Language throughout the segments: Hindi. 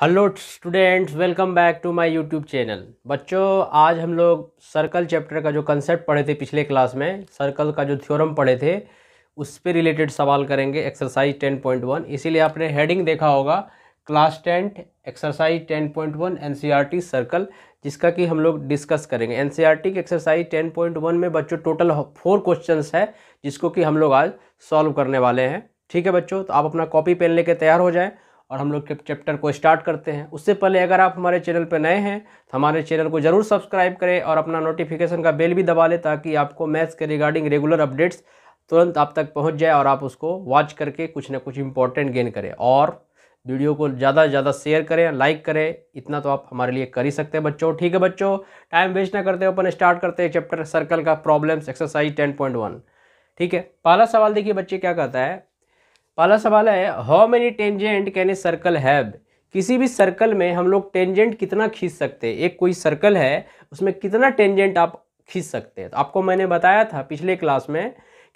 hello students welcome back to my YouTube channel बच्चों आज हम लोग सर्कल चैप्टर का जो कंसेप्ट पढ़े थे पिछले क्लास में सर्कल का जो थ्योरम पढ़े थे उस पर रिलेटेड सवाल करेंगे एक्सरसाइज टेन पॉइंट वन इसीलिए आपने हेडिंग देखा होगा class tenth exercise ten point one in circle जिसका कि हम लोग डिस्कस करेंगे एन e की एक्सरसाइज टेन पॉइंट वन में बच्चों टोटल फोर क्वेश्चन है जिसको कि हम लोग आज सॉल्व करने वाले हैं ठीक है बच्चों तो आप अपना कॉपी पेन लेके तैयार हो जाएँ और हम लोग चैप्टर को स्टार्ट करते हैं उससे पहले अगर आप हमारे चैनल पर नए हैं तो हमारे चैनल को ज़रूर सब्सक्राइब करें और अपना नोटिफिकेशन का बेल भी दबा लें ताकि आपको मैथ्स के रिगार्डिंग रेगुलर अपडेट्स तुरंत आप तक पहुंच जाए और आप उसको वॉच करके कुछ ना कुछ इंपॉर्टेंट गेन करें और वीडियो को ज़्यादा से ज़्यादा शेयर करें लाइक करें इतना तो आप हमारे लिए कर ही सकते हैं बच्चों ठीक है बच्चों टाइम वेस्ट ना करते अपन स्टार्ट करते हैं चैप्टर सर्कल का problems exercise ten point one ठीक है पहला सवाल देखिए बच्चे क्या कहता है पहला सवाल है how many tangent can a circle have किसी भी सर्कल में हम लोग टेंजेंट कितना खींच सकते हैं एक कोई सर्कल है उसमें कितना टेंजेंट आप खींच सकते हैं तो आपको मैंने बताया था पिछले क्लास में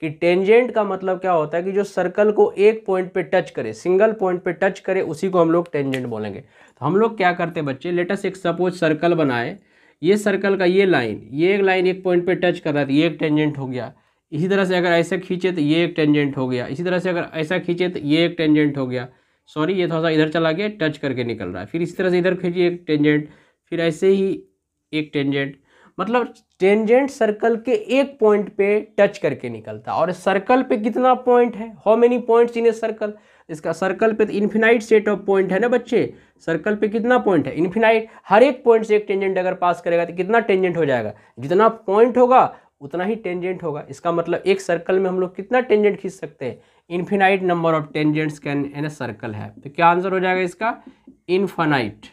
कि टेंजेंट का मतलब क्या होता है कि जो सर्कल को एक पॉइंट पे टच करे सिंगल पॉइंट पे टच करे उसी को हम लोग टेंजेंट बोलेंगे तो हम लोग क्या करते बच्चे लेटेस्ट एक सपोज सर्कल बनाए ये सर्कल का ये लाइन ये एक लाइन एक पॉइंट पे टच कर रहा था ये एक टेंजेंट हो गया इसी तरह से अगर ऐसे खींचे तो ये एक टेंजेंट हो गया इसी तरह से अगर ऐसा खींचे तो ये एक टेंजेंट हो गया सॉरी ये थोड़ा सा इधर चला गया टच करके निकल रहा है फिर इसी तरह से इधर खींचिए एक टेंजेंट फिर ऐसे ही एक टेंजेंट मतलब टेंजेंट सर्कल के एक पॉइंट पे टच करके निकलता और सर्कल पे कितना पॉइंट है how many points in a circle इसका सर्कल पे तो इन्फिनाइट सेट ऑफ पॉइंट है ना बच्चे सर्कल पे कितना पॉइंट है इन्फिनाइट हर एक पॉइंट से एक टेंजेंट अगर पास करेगा तो कितना टेंजेंट हो जाएगा जितना पॉइंट होगा उतना ही टेंजेंट होगा इसका मतलब एक सर्कल में हम लोग कितना टेंजेंट खींच सकते हैं infinite number of tangents can in a circle है तो क्या आंसर हो जाएगा इसका infinite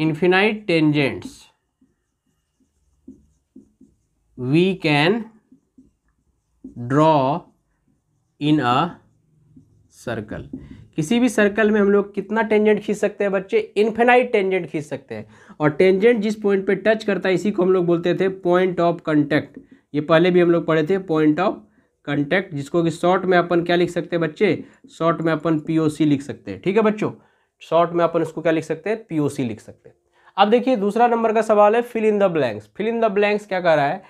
infinite tangents we can draw in a circle किसी भी सर्कल में हम लोग कितना टेंजेंट खींच सकते हैं बच्चे इन्फेनाइट टेंजेंट खींच सकते हैं और टेंजेंट जिस पॉइंट पे टच करता है इसी को हम लोग बोलते थे पॉइंट ऑफ कंटेक्ट ये पहले भी हम लोग पढ़े थे पॉइंट ऑफ कंटेक्ट जिसको कि शॉर्ट में अपन क्या लिख सकते हैं बच्चे शॉर्ट में अपन पी लिख सकते हैं ठीक है बच्चों शॉर्ट में अपन इसको क्या लिख सकते हैं पी लिख सकते हैं अब देखिए दूसरा नंबर का सवाल है fill in the blanks fill in the blanks क्या कह रहा है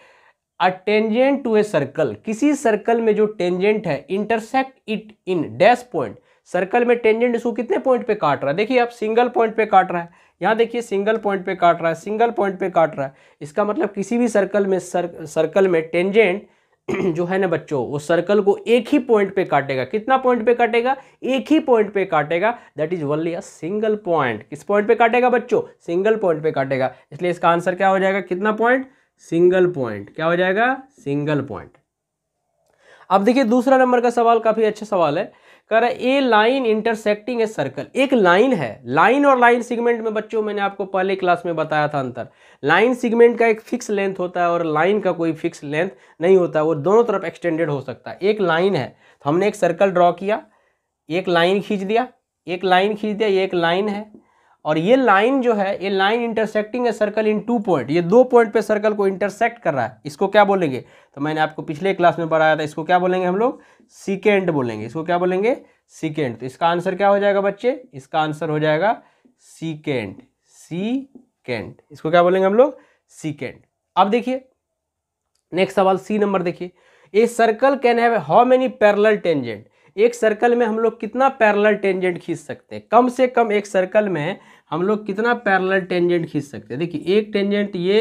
a tangent to a circle किसी सर्कल में जो टेंजेंट है intersect it in dash point circle में टेंजेंट इसको कितने पॉइंट पे काट रहा है देखिए आप सिंगल पॉइंट पे काट रहा है यहाँ देखिए सिंगल पॉइंट पे काट रहा है सिंगल पॉइंट पे काट रहा है इसका मतलब किसी भी सर्कल में सर, सर्कल में टेंजेंट जो है ना बच्चों वो सर्कल को एक ही पॉइंट पे काटेगा कितना पॉइंट पे काटेगा एक ही पॉइंट पे काटेगा that is only a single point किस पॉइंट पे काटेगा बच्चों सिंगल पॉइंट पे काटेगा इसलिए इसका आंसर क्या हो जाएगा कितना पॉइंट सिंगल पॉइंट क्या हो जाएगा सिंगल पॉइंट अब देखिए दूसरा नंबर का सवाल काफ़ी अच्छा सवाल है कह रहा है a line intersecting a circle एक लाइन है लाइन और लाइन सिगमेंट में बच्चों मैंने आपको पहले क्लास में बताया था अंतर लाइन सिगमेंट का एक फिक्स लेंथ होता है और लाइन का कोई फिक्स लेंथ नहीं होता वो दोनों तरफ एक्सटेंडेड हो सकता है एक लाइन है तो हमने एक सर्कल ड्रॉ किया एक लाइन खींच दिया एक लाइन खींच दिया ये एक लाइन है और ये लाइन जो है ये line intersecting a circle in two point ये दो पॉइंट पे सर्कल को इंटरसेक्ट कर रहा है इसको क्या बोलेंगे तो मैंने आपको पिछले क्लास में पढ़ाया था इसको क्या बोलेंगे हम लोग सिकेंड बोलेंगे इसको क्या बोलेंगे सिकेंड तो इसका आंसर क्या हो जाएगा बच्चे इसका आंसर हो जाएगा सिकेंड सिकेंड इसको क्या बोलेंगे हम लोग सिकेंड अब देखिए नेक्स्ट सवाल सी नंबर देखिए a circle can have how many parallel tangent एक सर्कल में हम लोग कितना पैरल टेंजेंट खींच सकते हैं कम से कम एक सर्कल में हम लोग कितना पैरलर टेंजेंट खींच सकते हैं देखिए एक टेंजेंट ये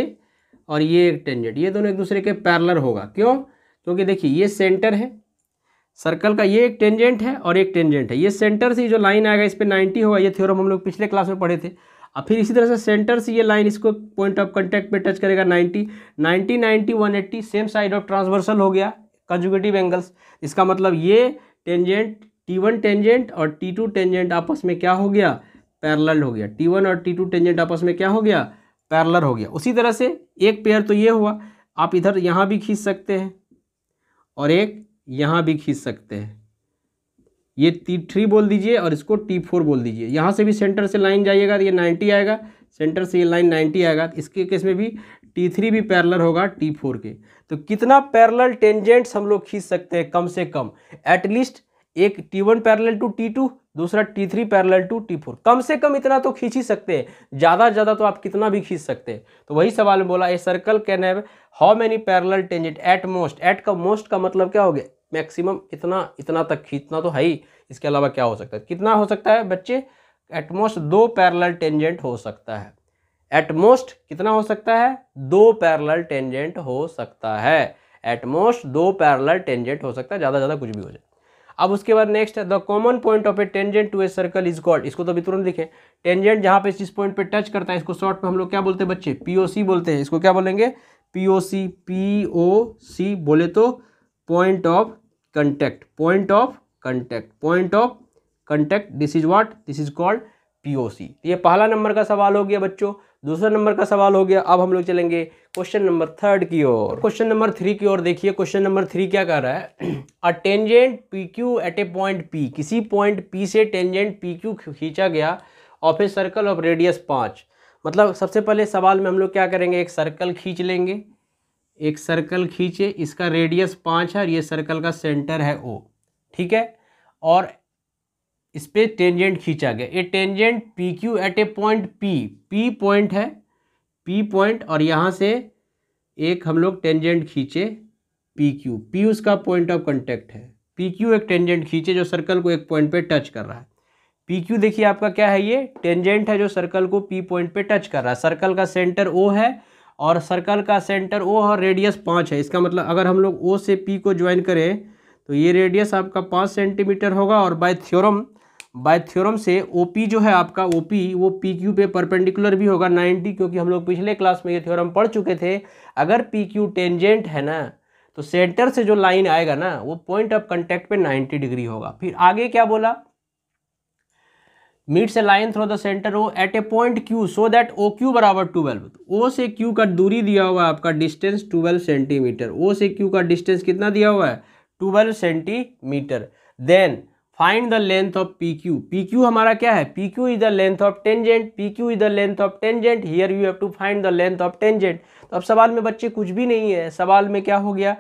और ये एक टेंजेंट ये दोनों एक दूसरे के पैरलर होगा क्यों क्योंकि देखिए ये सेंटर है सर्कल का ये एक टेंजेंट है और एक टेंजेंट है ये सेंटर से जो लाइन आएगा इस पर नाइन्टी होगा ये थ्योरम हम लोग पिछले क्लास में पढ़े थे और फिर इसी तरह से सेंटर से ये लाइन इसको पॉइंट ऑफ कंटेक्ट पे टच करेगा 90 90 90 180 सेम साइड ऑफ ट्रांसवर्सल हो गया कंजुगेटिव एंगल्स इसका मतलब ये टेंजेंट T1 टेंजेंट और T2 टेंजेंट आपस में क्या हो गया पैरल हो गया टी वन और टी टू टेंजेंट आपस में क्या हो गया पैरलर हो गया उसी तरह से एक पेयर तो ये हुआ आप इधर यहाँ भी खींच सकते हैं और एक यहाँ भी खींच सकते हैं ये टी थ्री बोल दीजिए और इसको टी फोर बोल दीजिए यहाँ से भी सेंटर से लाइन जाइएगा तो ये नाइन्टी आएगा सेंटर से ये लाइन नाइन्टी आएगा तो इसके केस में भी टी थ्री भी पैरलर होगा टी फोर के तो कितना पैरलर टेंजेंट्स हम लोग खींच सकते हैं कम से कम एटलीस्ट एक T one parallel to T two दूसरा T three parallel to T four कम से कम इतना तो खींच ही सकते हैं ज़्यादा ज़्यादा तो आप कितना भी खींच सकते हैं तो वही सवाल में बोला a circle can have how many parallel tangent at most at का मोस्ट का मतलब क्या हो गया मैक्सिमम इतना इतना तक खींचना तो है ही इसके अलावा क्या हो सकता है कितना हो सकता है बच्चे एटमोस्ट दो पैरल टेंजेंट हो सकता है एटमोस्ट कितना हो सकता है दो पैरल टेंजेंट हो सकता है एटमोस्ट दो पैरल टेंजेंट हो सकता है ज़्यादा ज़्यादा कुछ भी हो जाए अब उसके बाद नेक्स्ट है the common point of a tangent to a circle is called इसको तो अभी तुरंत लिखे टेंजेंट जहां पे जिस पॉइंट पे टच करता है इसको शॉर्ट में हम लोग क्या बोलते हैं बच्चे पीओसी बोलते हैं इसको क्या बोलेंगे पीओसी पीओसी बोले तो point of contact point of contact point of contact this is what this is called POC ये पहला नंबर का सवाल हो गया बच्चों दूसरा नंबर का सवाल हो गया अब हम लोग चलेंगे क्वेश्चन नंबर थर्ड की ओर क्वेश्चन नंबर थ्री की ओर देखिए क्वेश्चन नंबर थ्री क्या कर रहा है a tangent P Q at a point P किसी पॉइंट पी से टेंजेंट पी क्यू खींचा गया of a circle of radius पाँच मतलब सबसे पहले सवाल में हम लोग क्या करेंगे एक सर्कल खींच लेंगे एक सर्कल खींचे इसका रेडियस पाँच है और ये सर्कल का सेंटर है ओ ठीक है और इस पर टेंजेंट खींचा गया ये tangent P Q at a point P P point है पी पॉइंट और यहाँ से एक हम लोग टेंजेंट खींचे पी क्यू पी उसका पॉइंट ऑफ कॉन्टेक्ट है पी क्यू एक टेंजेंट खींचे जो सर्कल को एक पॉइंट पे टच कर रहा है पी क्यू देखिए आपका क्या है ये टेंजेंट है जो सर्कल को पी पॉइंट पे टच कर रहा है सर्कल का सेंटर ओ है और सर्कल का सेंटर ओ और रेडियस पाँच है इसका मतलब अगर हम लोग ओ से पी को ज्वाइन करें तो ये रेडियस आपका पाँच सेंटीमीटर होगा और बाय थ्योरम बाय थ्योरम से ओपी जो है आपका ओपी वो पी क्यू पे परपेंडिकुलर भी होगा 90 क्योंकि हम लोग पिछले क्लास में ये थ्योरम पढ़ चुके थे अगर पी क्यू टेंजेंट है ना तो सेंटर से जो लाइन आएगा ना वो पॉइंट ऑफ कंटेक्ट पे 90 डिग्री होगा फिर आगे क्या बोला मीट से line through the centre O at a point Q so that O Q बराबर ट्वेल्व तो ओ से क्यू का दूरी दिया हुआ है आपका डिस्टेंस ट्वेल्व सेंटीमीटर ओ से क्यू का डिस्टेंस कितना दिया हुआ है twelve centimetre then find the length of P Q P Q हमारा क्या है P Q is the length of tangent P Q is the length of tangent here you have to find the length of tangent तो अब सवाल में बच्चे कुछ भी नहीं है सवाल में क्या हो गया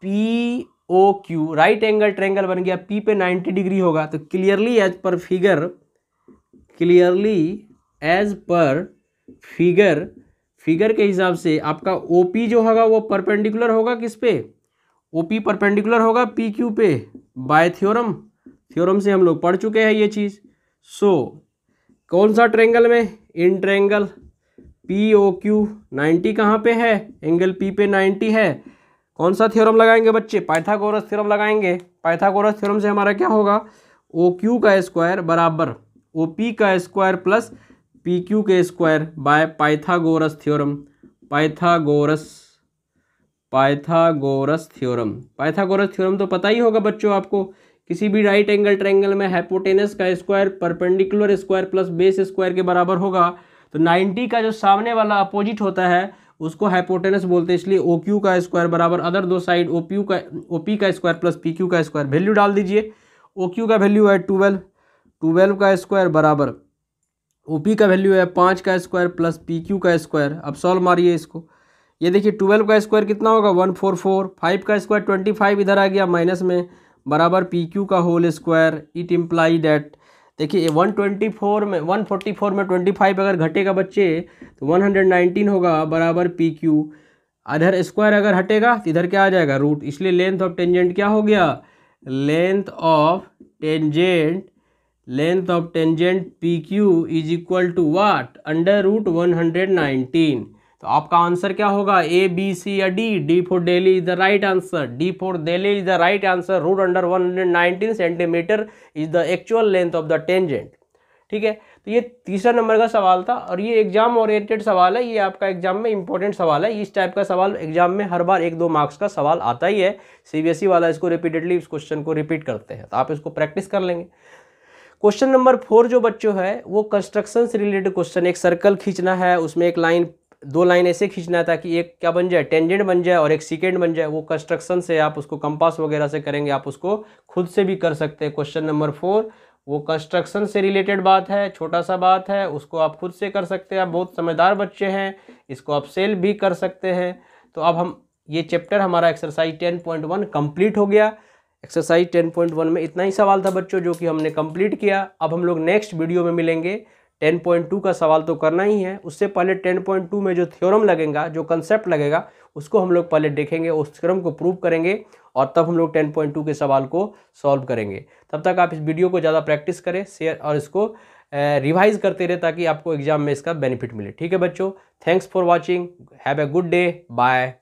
P O Q right angle triangle बन गया पी पे 90 डिग्री होगा तो clearly as per figure clearly as per figure figure के हिसाब से आपका ओ पी जो होगा वो परपेंडिकुलर होगा किस पे ओ पी परपेंडिकुलर होगा पी क्यू पे बाय थ्योरम थ्योरम से हम लोग पढ़ चुके हैं ये चीज़ सो so, कौन सा ट्रेंगल में in triangle P O Q ninety कहाँ पे है एंगल पी पे नाइन्टी है कौन सा थ्योरम लगाएंगे बच्चे पाइथागोरस थ्योरम लगाएंगे पाइथागोरस थ्योरम से हमारा क्या होगा ओ क्यू का स्क्वायर बराबर ओ पी का स्क्वायर प्लस पी क्यू के square by Pythagoras theorem Pythagoras Pythagoras theorem Pythagoras theorem तो पता ही होगा बच्चों आपको किसी भी राइट एंगल ट्रायंगल में हाइपोटेनस का square perpendicular square plus base square के बराबर होगा तो 90 का जो सामने वाला अपोजिट होता है उसको हाइपोटेनस बोलते हैं इसलिए ओ क्यू का स्क्वायर बराबर अदर दो साइड ओ पी का ओ पी का स्क्वायर प्लस पी क्यू का स्क्वायर वैल्यू डाल दीजिए ओ क्यू का वैल्यू है ट्वेल्व ट्वेल्व का स्क्वायर बराबर ओ पी का वैल्यू है पाँच का स्क्वायर प्लस पी क्यू का स्क्वायर अब सॉल्व मारिए इसको ये देखिए ट्वेल्व का स्क्वायर कितना होगा वन फोर फोर फाइव का स्क्वायर ट्वेंटी फाइव इधर आ गया माइनस में बराबर पी क्यू का whole square it imply that देखिए 124 में 144 में 25 अगर घटेगा बच्चे तो 119 होगा बराबर पी क्यू अधर स्क्वायर अगर हटेगा तो इधर क्या आ जाएगा रूट इसलिए लेंथ ऑफ टेंजेंट क्या हो गया length of tangent length of tangent P Q is equal to what under root one hundred तो आपका आंसर क्या होगा ए बी सी या D D for daily is the right answer D for daily is the right answer root under 119 centimetre is the actual length of the tangent ठीक है तो ये तीसरा नंबर का सवाल था और ये एग्जाम ओरिएंटेड सवाल है ये आपका एग्जाम में इंपॉर्टेंट सवाल है इस टाइप का सवाल एग्जाम में हर बार एक दो मार्क्स का सवाल आता ही है सी e वाला इसको रिपीटेडली इस क्वेश्चन को रिपीट करते हैं तो आप इसको प्रैक्टिस कर लेंगे क्वेश्चन नंबर फोर जो बच्चों है वो कंस्ट्रक्शन से रिलेटेड क्वेश्चन एक सर्कल खींचना है उसमें एक लाइन दो लाइन ऐसे खींचना था कि एक क्या बन जाए टेंजेंट बन जाए और एक सीकेंड बन जाए वो कंस्ट्रक्शन से आप उसको कंपास वगैरह से करेंगे आप उसको खुद से भी कर सकते हैं क्वेश्चन नंबर फोर वो कंस्ट्रक्शन से रिलेटेड बात है छोटा सा बात है उसको आप खुद से कर सकते हैं आप बहुत समझदार बच्चे हैं इसको आप सेल भी कर सकते हैं तो अब हम ये चैप्टर हमारा exercise ten point one complete हो गया एक्सरसाइज टेन पॉइंट वन में इतना ही सवाल था बच्चों जो कि हमने कंप्लीट किया अब हम लोग नेक्स्ट वीडियो में मिलेंगे 10.2 का सवाल तो करना ही है उससे पहले 10.2 में जो थ्योरम लगेगा जो कंसेप्ट लगेगा उसको हम लोग पहले देखेंगे उस थ्योरम को प्रूव करेंगे और तब हम लोग 10.2 के सवाल को सॉल्व करेंगे तब तक आप इस वीडियो को ज़्यादा प्रैक्टिस करें शेयर और इसको रिवाइज करते रहे ताकि आपको एग्जाम में इसका बेनिफिट मिले ठीक है बच्चों thanks for watching have a good day bye